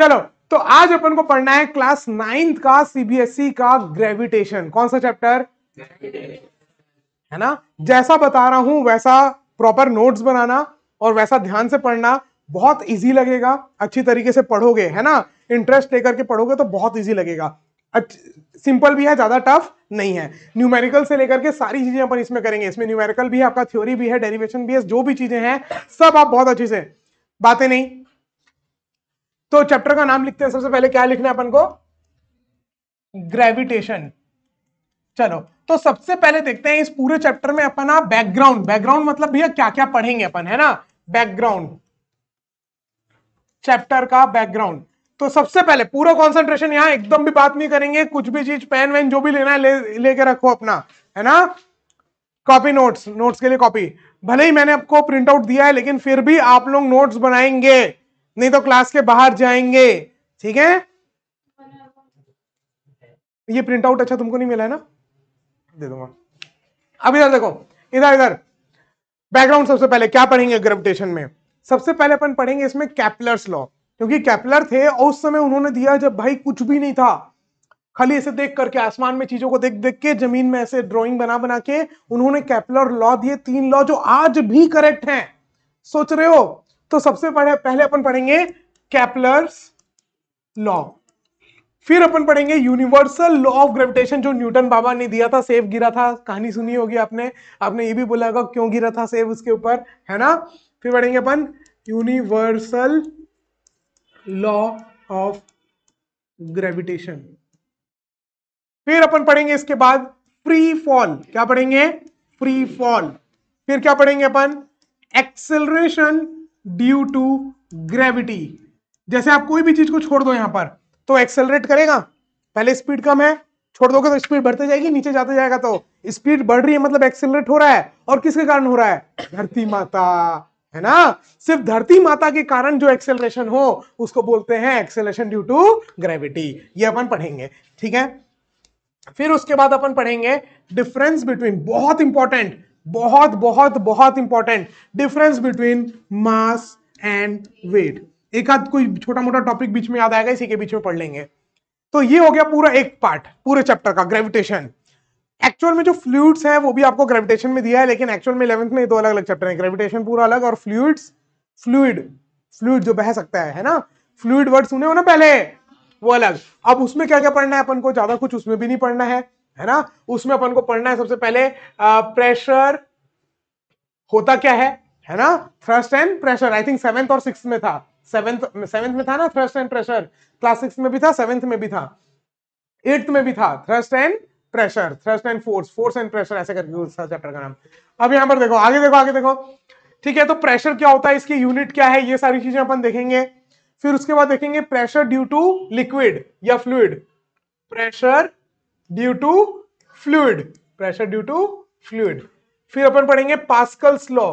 चलो तो आज अपन को पढ़ना है क्लास नाइन्थ का सीबीएसई e का ग्रेविटेशन कौन सा चैप्टर है ना जैसा बता रहा हूं वैसा प्रॉपर नोट्स बनाना और वैसा ध्यान से पढ़ना बहुत इजी लगेगा अच्छी तरीके से पढ़ोगे है ना इंटरेस्ट लेकर के पढ़ोगे तो बहुत इजी लगेगा सिंपल भी है ज्यादा टफ नहीं है न्यूमेरिकल से लेकर के सारी चीजें अपन इसमें करेंगे इसमें न्यूमेरिकल भी है आपका थ्योरी भी है डेरिवेशन भी है जो भी चीजें हैं सब आप बहुत अच्छे से बातें नहीं तो चैप्टर का नाम लिखते हैं सबसे पहले क्या लिखना है अपन को ग्रेविटेशन चलो तो सबसे पहले देखते हैं इस पूरे चैप्टर में अपन आप बैकग्राउंड बैकग्राउंड मतलब भैया क्या क्या पढ़ेंगे अपन है ना बैकग्राउंड चैप्टर का बैकग्राउंड तो सबसे पहले पूरा कॉन्सेंट्रेशन यहां एकदम भी बात नहीं करेंगे कुछ भी चीज पेन वेन जो भी लेना है ले लेके रखो अपना है ना कॉपी नोट्स नोट्स के लिए कॉपी भले ही मैंने आपको प्रिंट आउट दिया है लेकिन फिर भी आप लोग नोट्स बनाएंगे नहीं तो क्लास के बाहर जाएंगे ठीक है ये प्रिंट आउट अच्छा तुमको नहीं मिला है ना दे दूंगा अब इधर देखो इधर इधर बैकग्राउंड सबसे पहले क्या पढ़ेंगे ग्रेविटेशन में सबसे पहले अपन पढ़ेंगे इसमें कैपलर्स लॉ क्योंकि कैपलर थे और उस समय उन्होंने दिया जब भाई कुछ भी नहीं था खाली ऐसे देख करके आसमान में चीजों को देख देख के जमीन में ऐसे ड्राइंग बना बना के उन्होंने कैपलर लॉ दिए तीन लॉ जो आज भी करेक्ट हैं सोच रहे हो तो सबसे पहले पहले अपन पढ़ेंगे कैपलर्स लॉ फिर अपन पढ़ेंगे यूनिवर्सल लॉ ऑफ ग्रेविटेशन जो न्यूटन बाबा ने दिया था सेव गिरा था कहानी सुनी होगी आपने आपने ये भी बोला होगा क्यों गिरा था सेव उसके ऊपर है ना फिर पढ़ेंगे अपन यूनिवर्सल लॉ ऑफ ग्रेविटेशन फिर अपन पढ़ेंगे इसके बाद फ्री फॉल क्या पढ़ेंगे फ्री फॉल फिर क्या पढ़ेंगे अपन एक्सेलरेशन ड्यू टू ग्रेविटी जैसे आप कोई भी चीज को छोड़ दो यहां पर तो एक्सेलरेट करेगा पहले स्पीड कम है छोड़ दोगे तो स्पीड बढ़ते जाएगी नीचे जाते जाएगा तो स्पीड बढ़ रही है मतलब एक्सेलरेट हो रहा है और किसके कारण हो रहा है धरती माता है ना सिर्फ धरती माता के कारण जो एक्सेलरेशन हो उसको बोलते हैं एक्सेलरेशन ड्यू टू ग्रेविटी ये अपन पढ़ेंगे ठीक है फिर उसके बाद अपन पढ़ेंगे डिफरेंस बिटवीन बहुत इंपॉर्टेंट बहुत बहुत बहुत important difference between mass and weight एक आध कोई छोटा मोटा टॉपिक बीच में याद आएगा इसी के बीच में पढ़ लेंगे तो ये हो गया पूरा एक पार्ट पूरे चैप्टर का ग्रेविटेशन एक्चुअल में जो फ्लूड्स है वो भी आपको ग्रेविटेशन में दिया है लेकिन एक्चुअल में इलेवंथ में दो अलग अलग चैप्टर है ग्रेविटेशन पूरा अलग और फ्लूड्स फ्लूड फ्लूड जो बह सकता है है ना फ्लूड वर्ड सुने हो ना पहले वो अलग अब उसमें क्या क्या पढ़ना है अपन को ज्यादा कुछ उसमें भी नहीं पढ़ना है है ना उसमें अपन को पढ़ना है सबसे पहले आ, प्रेशर होता क्या है है ना thrust and pressure I think seventh और सिक्स में था सेवेंथ सेवेंथ में था ना thrust and pressure class six में भी था सेवेंथ में भी था एट्थ में भी था thrust and pressure thrust and force force and pressure ऐसे करके था चैप्टर का नाम अब यहां पर देखो आगे देखो आगे देखो ठीक है तो प्रेशर क्या होता है इसकी यूनिट क्या है ये सारी चीजें अपन देखेंगे फिर उसके बाद देखेंगे प्रेशर ड्यू टू लिक्विड या fluid pressure due to fluid pressure due to fluid फिर अपन पढ़ेंगे पास्कल्स लॉ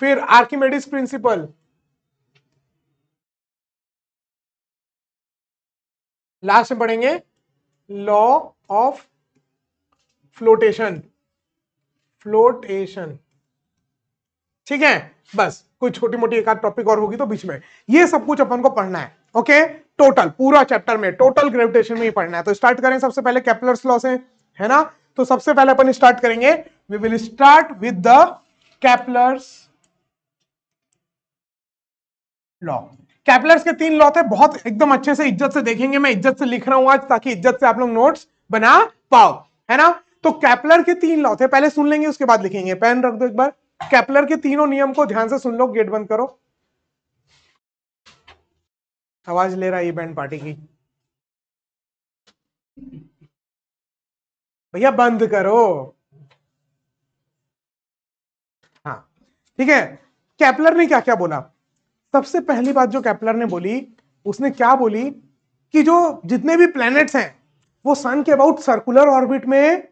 फिर आर्किमेडिस प्रिंसिपल लास्ट में पढ़ेंगे लॉ ऑफ फ्लोटेशन फ्लोटेशन ठीक है बस कोई छोटी मोटी एक आध टॉपिक और होगी तो बीच में ये सब कुछ अपन को पढ़ना है ओके टोटल पूरा चैप्टर में टोटल ग्रेविटेशन में ही पढ़ना है तो स्टार्ट करें सबसे पहले कैपलर्स लॉ से है ना तो सबसे पहले अपन स्टार्ट करेंगे we will start with the Kepler's law Kepler's के तीन लॉ थे बहुत एकदम अच्छे से इज्जत से देखेंगे मैं इज्जत से लिख रहा हूं आज ताकि इज्जत से आप लोग नोट्स बना पाओ है ना तो कैपलर के तीन लॉ थे पहले सुन लेंगे उसके बाद लिखेंगे पेन रख दो एक बार कैपलर के तीनों नियम को ध्यान से सुन लो गेट बंद करो आवाज ले रहा है ये बैंड पार्टी की भैया बंद करो हाँ ठीक है कैपलर ने क्या क्या बोला सबसे पहली बात जो कैपलर ने बोली उसने क्या बोली कि जो जितने भी प्लैनेट्स हैं वो सन के अबाउट सर्कुलर ऑर्बिट में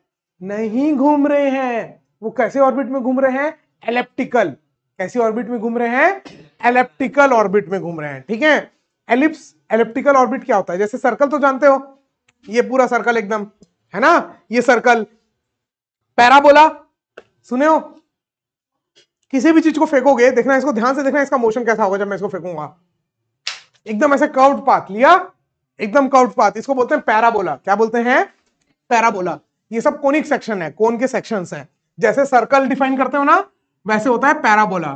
नहीं घूम रहे हैं वो कैसे ऑर्बिट में घूम रहे हैं एलेप्टिकल कैसी ऑर्बिट में घूम रहे हैं एलेप्टिकल ऑर्बिट में घूम रहे हैं ठीक है एलिप्स एलिप्टिकल ऑर्बिट क्या होता है जैसे सर्कल तो जानते हो ये पूरा सर्कल एकदम है ना ये सर्कल पैराबोला सुने हो किसी भी चीज को फेंकोगे देखना इसको ध्यान से देखना इसका मोशन कैसा होगा जब मैं इसको फेंकूंगा एकदम ऐसे कर्व्ड पाथ लिया एकदम कर्व्ड पाथ इसको बोलते हैं पैराबोला क्या बोलते हैं पैराबोला ये सब कोनिक सेक्शन है कोन के सेक्शन है जैसे सर्कल डिफाइन करते हो ना वैसे होता है पैराबोला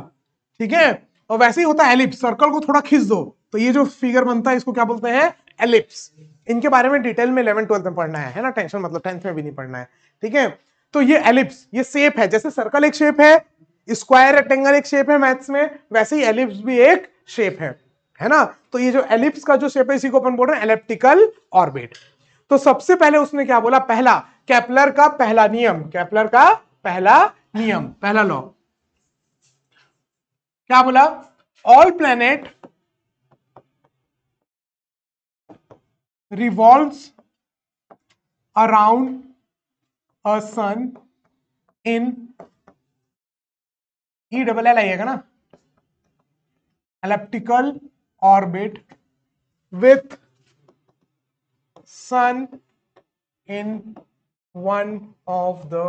ठीक है और वैसे ही होता है एलिप्स सर्कल को थोड़ा खींच दो तो ये जो फिगर बनता है इसको क्या बोलते हैं एलिप्स इनके बारे में डिटेल में इलेवन ट्वेल्थ में पढ़ना है है ना टेंशन मतलब टेंथ में भी नहीं पढ़ना है ठीक है तो ये एलिप्स ये शेप है जैसे सर्कल एक शेप है स्क्वायर रेक्टेंगल एक शेप है मैथ्स में वैसे ही एलिप्स भी एक शेप है है ना तो ये जो एलिप्स का जो शेप है इसी को अपन बोल रहे हैं एलिप्टिकल ऑर्बिट तो सबसे पहले उसने क्या बोला पहला कैपलर का पहला नियम कैपलर का पहला नियम पहला लॉ क्या बोला all planet revolves around a sun in e double l आइएगा ना elliptical orbit with sun in one of the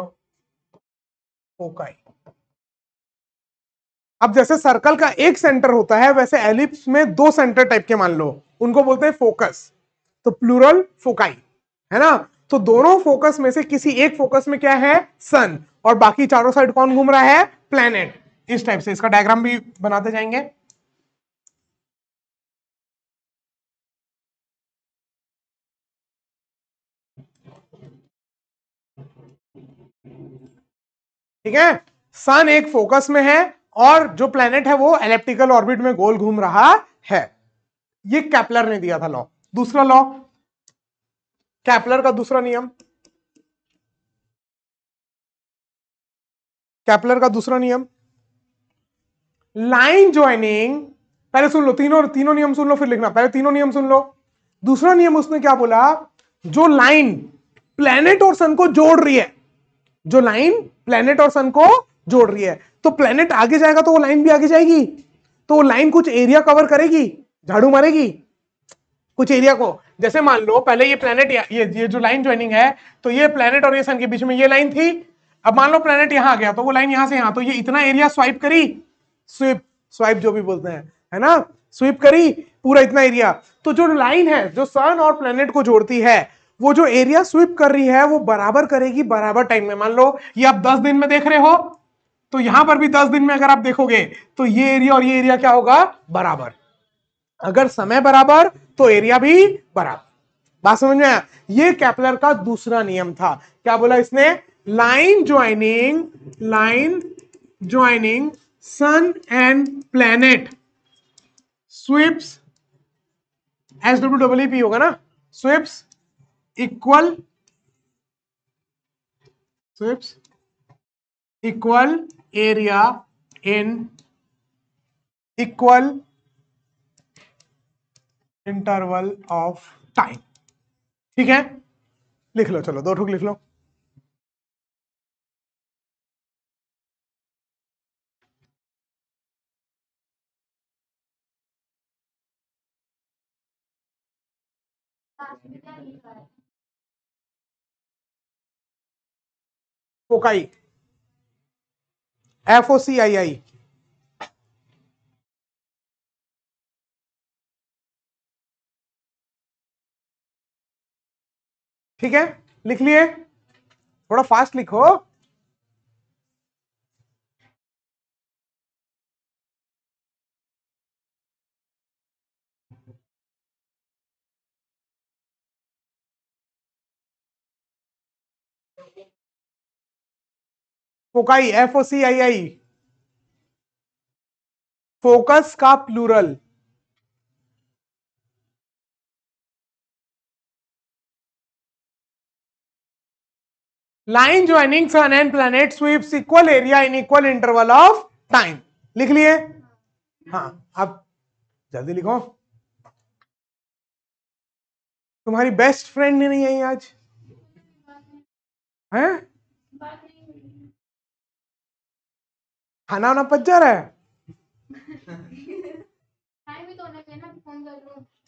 अब जैसे सर्कल का एक सेंटर होता है वैसे एलिप्स में दो सेंटर टाइप के मान लो उनको बोलते हैं फोकस तो प्लूरल फोकाई है ना तो दोनों फोकस में से किसी एक फोकस में क्या है सन और बाकी चारों साइड कौन घूम रहा है प्लेनेट इस टाइप से इसका डायग्राम भी बनाते जाएंगे ठीक है सन एक फोकस में है और जो प्लेनेट है वो एलेप्टिकल ऑर्बिट में गोल घूम रहा है ये कैपलर ने दिया था लॉ दूसरा लॉ कैपलर का दूसरा नियम कैपलर का दूसरा नियम लाइन ज्वाइनिंग पहले सुन लो तीनों तीनों नियम सुन लो फिर लिखना पहले तीनों नियम सुन लो दूसरा नियम उसने क्या बोला जो लाइन प्लेनेट और सन को जोड़ रही है जो लाइन प्लेनेट और सन को जोड़ रही है तो प्लेनेट आगे जाएगा तो वो लाइन भी आगे जाएगी तो वो लाइन कुछ एरिया कवर करेगी झाड़ू मारेगी कुछ एरिया को जैसे मान लो पहले ये प्लेनेट ये ये जो लाइन ज्वाइनिंग है तो ये प्लेनेट और ये सन के बीच में ये लाइन थी अब मान लो प्लेनेट यहाँ आ गया तो वो लाइन यहां से यहां तो ये इतना एरिया स्वाइप करी स्वीप स्वाइप जो भी बोलते हैं है ना स्वीप करी पूरा इतना एरिया तो जो लाइन है जो सन और प्लेनेट को जोड़ती है वो जो एरिया स्वीप कर रही है वो बराबर करेगी बराबर टाइम में मान लो ये आप दस दिन में देख रहे हो तो यहां पर भी दस दिन में अगर आप देखोगे तो ये एरिया और ये एरिया क्या होगा बराबर अगर समय बराबर तो एरिया भी बराबर बात समझ में आया ये कैपलर का दूसरा नियम था क्या बोला इसने line joining line joining sun and planet sweeps S W W P होगा ना sweeps equal sweeps equal area in equal interval of time ठीक है लिख लो चलो दो ठुक लिख लो cocci F o c i आई ठीक है लिख लिए थोड़ा फास्ट लिखो foci f o c i i focus का plural line joining sun and planet sweep equal area in equal interval of time लिख लिए हाँ अब जल्दी लिखो तुम्हारी बेस्ट फ्रेंड नहीं आई आज है खाना वाना पच जा रहा है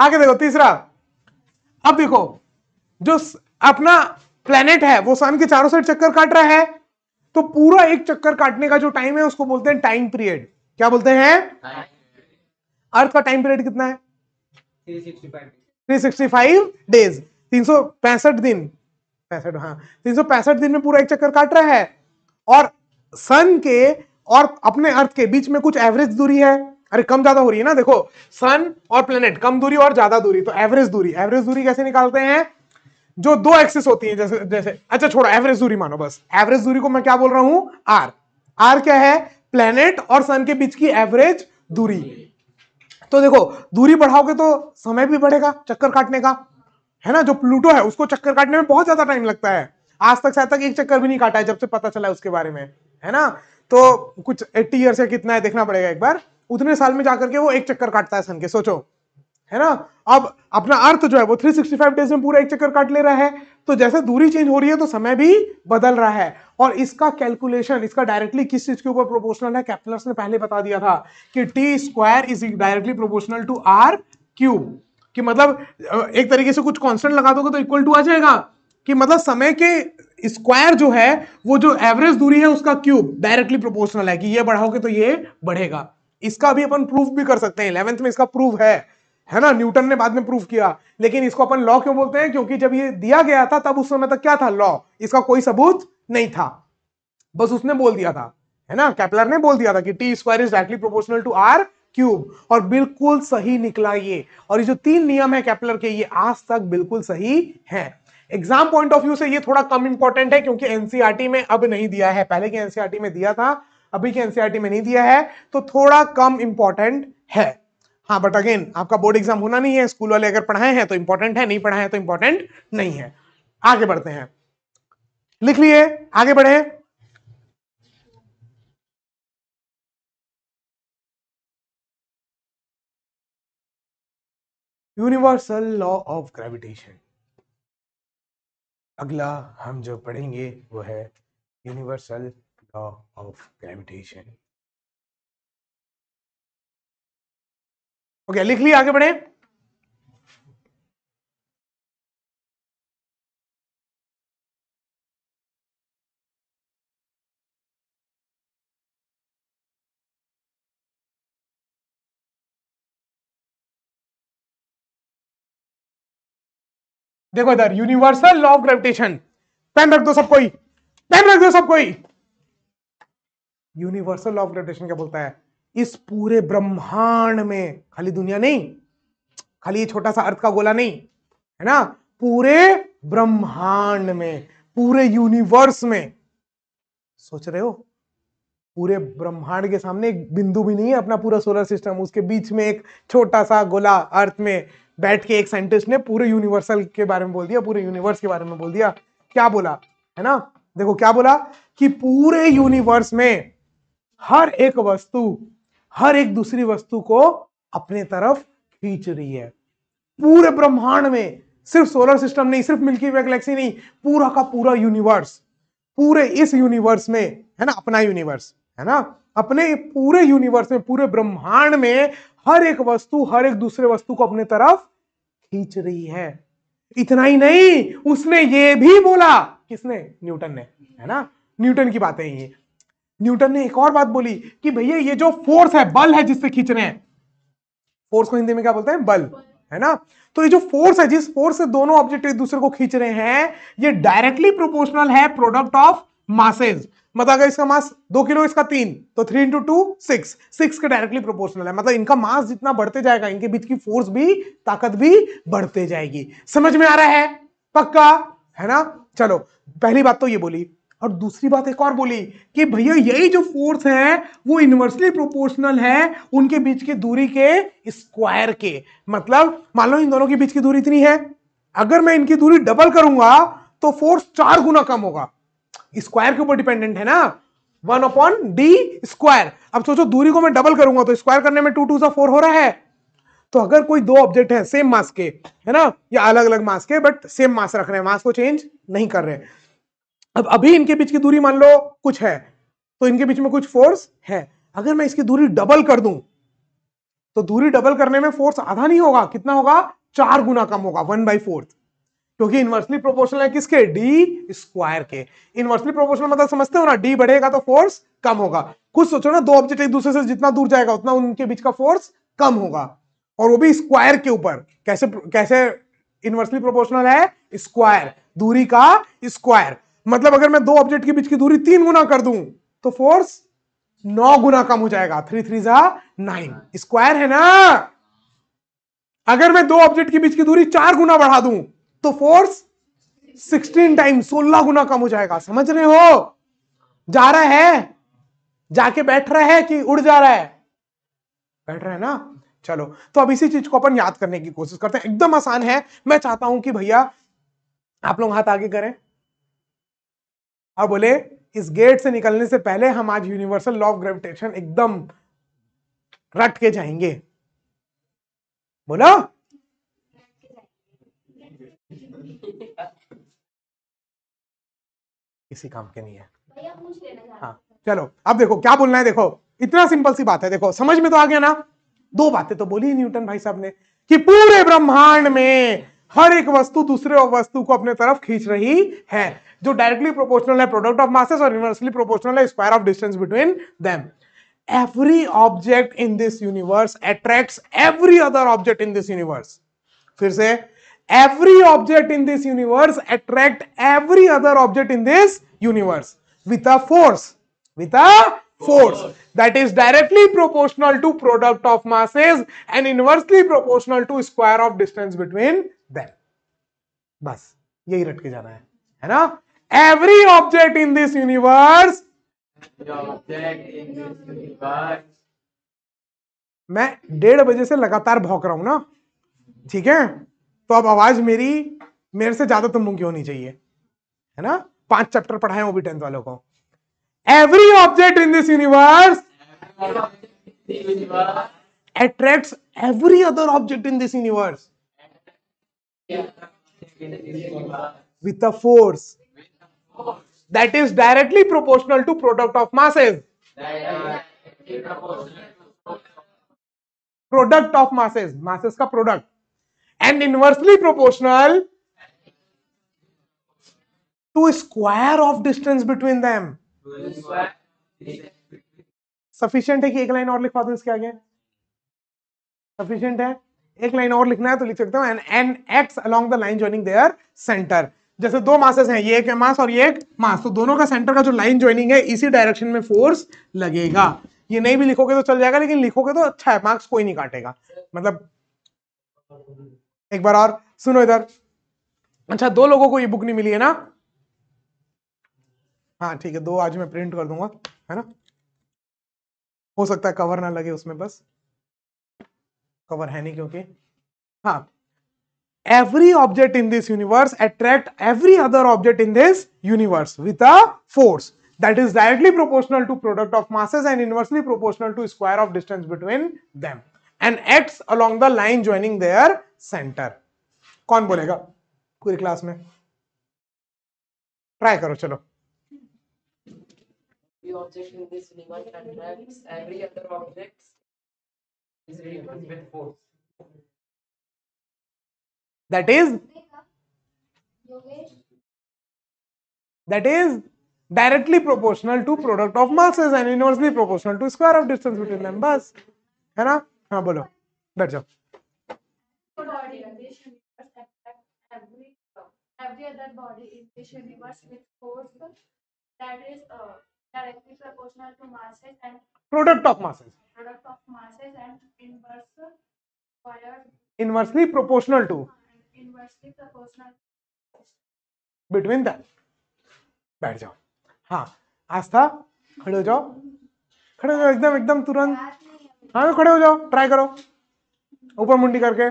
आगे देखो तीसरा अब देखो जो अपना प्लेनेट है वो सन के चारों साइड चक्कर काट रहा है तो पूरा एक चक्कर काटने का जो टाइम है उसको बोलते हैं टाइम पीरियड क्या बोलते हैं अर्थ का टाइम पीरियड कितना है 365 डेज तीन सौ पैंसठ दिन पैंसठ हाँ तीन सौ पैंसठ दिन में पूरा एक चक्कर काट रहा है और सन के और अपने अर्थ के बीच में कुछ एवरेज दूरी है अरे कम ज्यादा हो रही है ना देखो सन और प्लेनेट कम दूरी और ज्यादा दूरी तो एवरेज दूरी एवरेज दूरी कैसे निकालते हैं जो दो एक्सेस होती है जैसे जैसे अच्छा छोड़ो एवरेज दूरी मानो बस एवरेज दूरी को मैं क्या बोल रहा हूं आर आर क्या है प्लेनेट और सन के बीच की एवरेज दूरी तो देखो दूरी बढ़ाओगे तो समय भी बढ़ेगा चक्कर काटने का है ना जो प्लूटो है उसको चक्कर काटने में बहुत ज्यादा टाइम लगता है आज तक शायद तक एक चक्कर भी नहीं काटा है जब से पता चला है उसके बारे में है ना तो कुछ एट्टी ईयर्स या कितना है देखना पड़ेगा एक बार उतने साल में जाकर के वो एक चक्कर काटता है सन के सोचो है ना अब अपना अर्थ जो है वो 365 डेज में पूरा एक चक्कर काट ले रहा है तो जैसे दूरी चेंज हो रही है तो समय भी बदल रहा है और इसका कैलकुलेशन इसका डायरेक्टली किस चीज के ऊपर प्रोपोर्शनल है कैप्टनर्स ने पहले बता दिया था कि t square is directly proportional to r cube कि मतलब एक तरीके से कुछ कॉन्स्टेंट लगा दोगे तो इक्वल टू आ जाएगा कि मतलब समय के स्क्वायर जो है वो जो एवरेज दूरी है उसका क्यूब डायरेक्टली प्रोपोर्शनल है कि ये बढ़ाओगे तो ये बढ़ेगा इसका भी अपन प्रूफ भी कर सकते हैं इलेवेंथ में इसका प्रूफ है है ना न्यूटन ने बाद में प्रूफ किया लेकिन इसको अपन लॉ क्यों बोलते हैं क्योंकि जब ये दिया गया था तब उस समय तक क्या था लॉ इसका कोई सबूत नहीं था बस उसने बोल दिया था है ना कैपलर ने बोल दिया था कि t square is directly proportional to r cube और बिल्कुल सही निकला ये और ये जो तीन नियम है कैपलर के ये आज तक बिल्कुल सही है एग्जाम पॉइंट ऑफ व्यू से ये थोड़ा कम इंपॉर्टेंट है क्योंकि एनसीआरटी e में अब नहीं दिया है पहले के एनसीआरटी e में दिया था अभी के एनसीआरटी e में नहीं दिया है तो थोड़ा कम इंपॉर्टेंट है हाँ बट अगेन आपका बोर्ड एग्जाम होना नहीं है स्कूल वाले अगर पढ़ाए हैं तो इंपॉर्टेंट है नहीं पढ़ाए तो इंपॉर्टेंट नहीं है आगे बढ़ते हैं लिख लिए आगे बढ़े यूनिवर्सल लॉ ऑफ ग्रेविटेशन अगला हम जो पढ़ेंगे वो है universal law of gravitation okay लिख लिए आगे बढ़े देखो इधर universal law of gravitation pen रख दो सब कोई पेन रख दो सब कोई यूनिवर्सल लॉ ऑफ ग्रेविटेशन क्या बोलता है इस पूरे ब्रह्मांड में खाली दुनिया नहीं खाली छोटा सा अर्थ का गोला नहीं है ना पूरे ब्रह्मांड में पूरे यूनिवर्स में सोच रहे हो पूरे ब्रह्मांड के सामने एक बिंदु भी नहीं है अपना पूरा सोलर सिस्टम उसके बीच में एक छोटा सा गोला अर्थ में बैठ के एक साइंटिस्ट ने पूरे यूनिवर्सल के बारे में बोल दिया पूरे यूनिवर्स के बारे में बोल दिया क्या बोला है ना देखो क्या बोला कि पूरे यूनिवर्स में हर एक वस्तु हर एक दूसरी वस्तु को अपने तरफ खींच रही है पूरे ब्रह्मांड में सिर्फ सोलर सिस्टम नहीं सिर्फ मिल्की वे गैलेक्सी नहीं पूरा का पूरा यूनिवर्स पूरे इस यूनिवर्स में है ना अपना यूनिवर्स है ना अपने पूरे यूनिवर्स में पूरे ब्रह्मांड में हर एक वस्तु हर एक दूसरे वस्तु को अपने तरफ खींच रही है इतना ही नहीं उसने ये भी बोला किसने न्यूटन ने है ना न्यूटन की बातें ये न्यूटन ने एक और बात बोली कि भैया ये जो फोर्स है बल है जिससे खींच रहे हैं फोर्स को हिंदी में क्या बोलते हैं बल है ना तो ये जो फोर्स है जिस फोर्स से दोनों ऑब्जेक्ट एक दूसरे को खींच रहे हैं ये डायरेक्टली प्रोपोर्शनल है प्रोडक्ट ऑफ मासेज मतलब अगर इसका मास दो किलो इसका तीन तो three into two six six के डायरेक्टली प्रोपोर्शनल है मतलब इनका मास जितना बढ़ते जाएगा इनके बीच की फोर्स भी ताकत भी बढ़ते जाएगी समझ में आ रहा है पक्का है ना चलो पहली बात तो ये बोली और दूसरी बात एक और बोली कि भैया यही जो फोर्स है वो इनवर्सली प्रोपोर्शनल है उनके बीच की दूरी के स्क्वायर के मतलब मान लो इन दोनों के बीच की दूरी इतनी है अगर मैं इनकी दूरी डबल करूंगा तो फोर्स चार गुना कम होगा स्क्वायर के ऊपर डिपेंडेंट है ना वन अपॉन डी स्क्वायर अब सोचो दूरी को मैं डबल करूंगा तो स्क्वायर करने में टू टू सा फोर हो रहा है तो अगर कोई दो ऑब्जेक्ट है सेम मास के है ना या अलग अलग मास के बट सेम मास रख रहे हैं मास को चेंज नहीं कर रहे अब अभी इनके बीच की दूरी मान लो कुछ है तो इनके बीच में कुछ फोर्स है अगर मैं इसकी दूरी डबल कर दूं तो दूरी डबल करने में फोर्स आधा नहीं होगा कितना होगा चार गुना कम होगा वन बाई फोर्थ क्योंकि इन्वर्सली प्रोपोर्शनल है किसके डी स्क्वायर के इन्वर्सली प्रोपोर्शनल मतलब समझते हो ना डी बढ़ेगा तो फोर्स कम होगा कुछ सोचो ना दो ऑब्जेक्ट एक दूसरे से जितना दूर जाएगा उतना उनके बीच का फोर्स कम होगा और वो भी स्क्वायर के ऊपर कैसे कैसे इन्वर्सली प्रोपोर्शनल है स्क्वायर दूरी का स्क्वायर मतलब अगर मैं दो ऑब्जेक्ट के बीच की दूरी तीन गुना कर दूं तो फोर्स नौ गुना कम हो जाएगा थ्री थ्री जा नाइन स्क्वायर है ना अगर मैं दो ऑब्जेक्ट के बीच की दूरी चार गुना बढ़ा दूं तो फोर्स 16 टाइम 16 गुना कम हो जाएगा समझ रहे हो जा रहा है जाके बैठ रहा है कि उड़ जा रहा है बैठ रहा है ना चलो तो अब इसी चीज को अपन याद करने की कोशिश करते हैं एकदम आसान है मैं चाहता हूं कि भैया आप लोग हाथ आगे करें अब बोले इस गेट से निकलने से पहले हम आज यूनिवर्सल लॉ ऑफ ग्रेविटेशन एकदम रट के जाएंगे बोलो किसी काम के नहीं है हाँ चलो अब देखो क्या बोलना है देखो इतना सिंपल सी बात है देखो समझ में तो आ गया ना दो बातें तो बोली न्यूटन भाई साहब ने कि पूरे ब्रह्मांड में हर एक वस्तु दूसरे वस्तु को अपने तरफ खींच रही है जो डायरेक्टली प्रोपोर्शनल है प्रोडक्ट ऑफ मासेस और यूनिवर्सली प्रोपोर्शनल है square of distance between them every object in this universe attracts every other object in this universe फिर से every object in this universe attract every other object in this universe with a force with a force that is directly proportional to product of masses and inversely proportional to square of distance between them bas yahi ratke के जाना hai है ना every object in this universe मैं डेढ़ बजे से लगातार भौंक रहा हूं ना ठीक है तो अब आवाज मेरी मेरे से ज्यादा तुम मुंगी होनी चाहिए है ना पांच चैप्टर पढ़ाए वो भी टेंथ वालों को every object in this universe attract every other object in this universe with a force that is directly proportional to product of masses product of masses masses का product and inversely proportional to square of distance between them sufficient है कि एक line और लिखवा दो इसके आगे sufficient है एक लाइन और लिखना है तो लिख सकते हो and an acts along the line joining their centre जैसे दो मासेस हैं ये एक है मास और ये एक मास तो दोनों का सेंटर का जो लाइन ज्वाइनिंग है इसी डायरेक्शन में फोर्स लगेगा ये नहीं भी लिखोगे तो चल जाएगा लेकिन लिखोगे तो अच्छा है मार्क्स कोई नहीं काटेगा मतलब एक बार और सुनो इधर अच्छा दो लोगों को ये बुक नहीं मिली है ना हाँ ठीक है दो आज मैं प्रिंट कर दूंगा है ना हो सकता है कवर ना लगे उसमें बस कवर है नहीं क्योंकि हाँ every object in this universe attract every other object in this universe with a force that is directly proportional to product of masses and inversely proportional to square of distance between them and acts along the line joining their centre कौन बोलेगा पूरी class में try करो चलो The object in this universe attracts every other object is repelled with force. That is that is directly proportional to product of masses and inversely proportional to square of distance between them. बस है ना हाँ बोलो बैठ जाओ every other body in this universe with force that is uh, directly proportional to masses and product of masses product of masses and inverse square inversely proportional to inversely proportional between them बैठ जाओ हाँ आस्था खड़े हो जाओ खड़े हो जाओ एकदम एकदम तुरंत हाँ खड़े हो जाओ ट्राई करो ऊपर मुंडी करके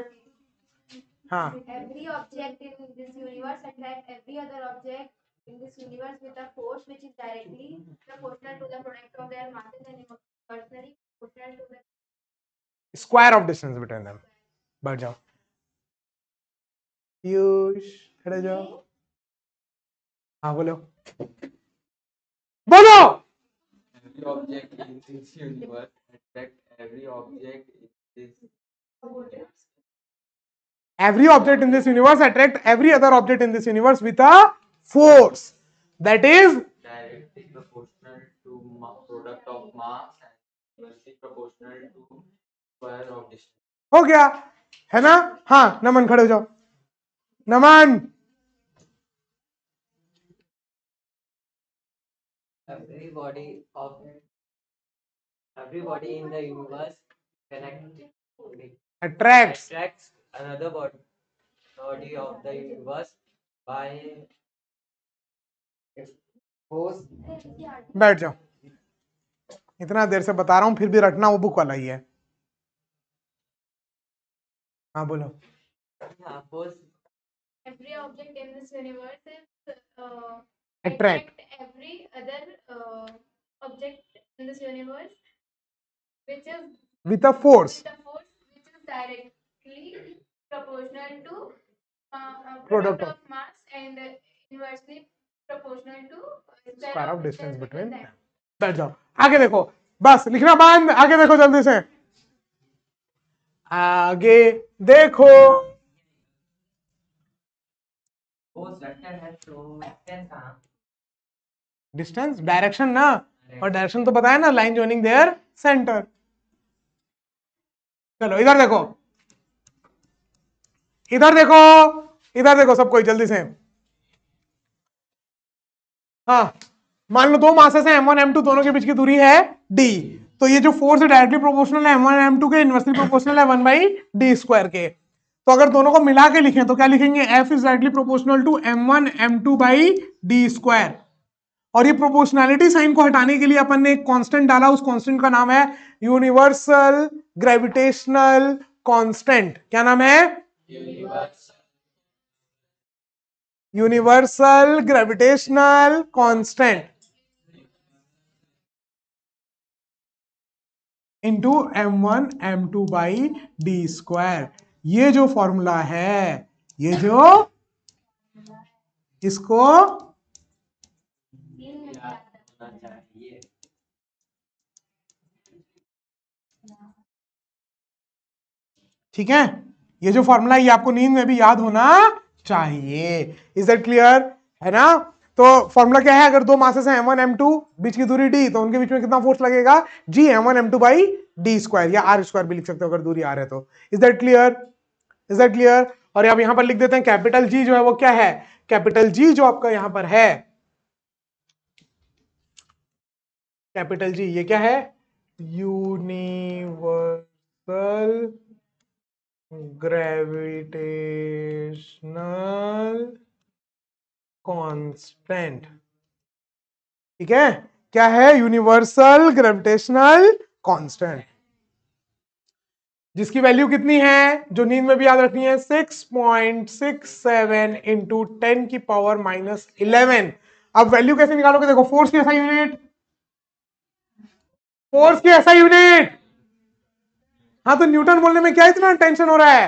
हाँ every object in this universe attract every other object in this universe with a force which is directly proportional to the product of their masses and inversely proportional to the square of distance between them बढ़ जाओ पीयूष खड़े जाओ हाँ बोलो बोलो every object in this universe attract every object in this every object in this universe attract every other object in this universe with a force that is directly proportional to product of mass and proportional to square of distance हो गया है ना हाँ नमन खड़े हो जाओ नमन every body of every body in the universe connected attracts attracts another body of the universe by its force. इतना देर से बता रहा हूँ फिर भी रटना वो बुक वाला ही है हाँ बोलो every object in this universe attract every other object in this universe which with force force directly proportional to uh, product, product of, of mass and inversely proportional to square of distance distance between बैठ जाओ आगे देखो बस लिखना बंद आगे देखो जल्दी से आगे देखो डिस्टेंस डायरेक्शन ना और डायरेक्शन तो बताया ना लाइन ज्वाइनिंग देयर सेंटर चलो इधर देखो इधर देखो इधर देखो सबको जल्दी से हाँ मान लो दो मासेस हैं M1 M2 दोनों के बीच की दूरी है d तो ये जो फोर्स है डायरेक्टली प्रोपोर्शनल है M1 M2 के इन्वर्सली प्रोपोर्शनल है 1 बाई डी स्क्वायर के तो अगर दोनों को मिला के लिखें तो क्या लिखेंगे F is directly proportional to M1 M2 by d square और ये प्रोपोर्शनैलिटी साइन को हटाने के लिए अपन ने एक कॉन्स्टेंट डाला उस कॉन्स्टेंट का नाम है यूनिवर्सल ग्रेविटेशनल कॉन्स्टेंट क्या नाम है universal gravitational constant into m one m two by d square ये जो फॉर्मूला है ये जो इसको ठीक है ये जो फॉर्मूला ये आपको नींद में भी याद होना चाहिए इज दट क्लियर है ना तो फॉर्मूला क्या है अगर दो मासेस हैं M1 M2 बीच की दूरी d तो उनके बीच में कितना फोर्स लगेगा g M1 M2 by d square या आर स्क्वायर भी लिख सकते हो अगर दूरी आर है तो is that clear is that clear और अब यहां पर लिख देते हैं कैपिटल जी जो है वो क्या है कैपिटल जी जो आपका यहां पर है कैपिटल जी ये क्या है यूनिवर्सल ग्रेविटेशनल कॉन्स्टेंट ठीक है क्या है यूनिवर्सल ग्रेविटेशनल कॉन्स्टेंट जिसकी वैल्यू कितनी है जो नींद में भी याद रखनी है 6.67 point six seven into ten की पावर माइनस इलेवन अब वैल्यू कैसे निकालोगे देखो फोर्स की ऐसा यूनिट फोर्स की ऐसा यूनिट हाँ तो न्यूटन बोलने में क्या इतना टेंशन हो रहा है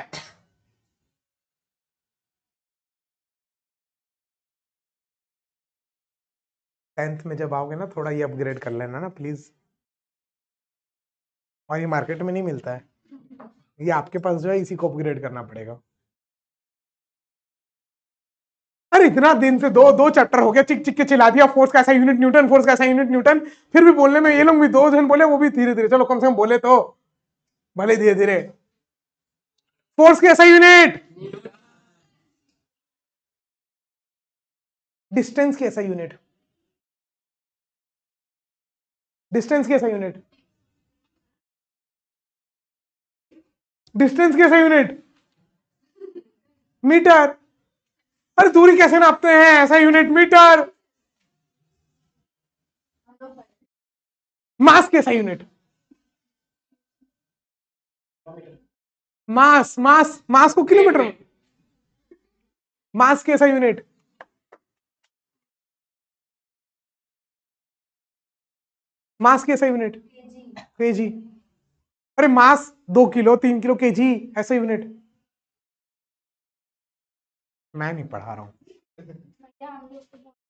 टेंथ में जब आओगे ना थोड़ा ये अपग्रेड कर लेना ना प्लीज और ये मार्केट में नहीं मिलता है ये आपके पास जो है इसी को अपग्रेड करना पड़ेगा अरे इतना दिन से दो दो चैप्टर हो गया चिक चिक के चिल्ला दिया फोर्स कैसा यूनिट न्यूटन फोर्स कैसा यूनिट न्यूटन फिर भी बोलने में ये लोग भी दो जन बोले वो भी धीरे धीरे चलो कम से कम बोले तो भले धीरे धीरे फोर्स की ऐसा यूनिट डिस्टेंस की ऐसा यूनिट डिस्टेंस की ऐसा यूनिट डिस्टेंस कैसा यूनिट मीटर अरे दूरी कैसे नापते हैं ऐसा यूनिट मीटर मास कैसा यूनिट मास मास मास को किलोमीटर मास कैसा यूनिट मास कैसा यूनिट केजी अरे मास दो किलो तीन किलो केजी ऐसा यूनिट मैं नहीं पढ़ा रहा हूं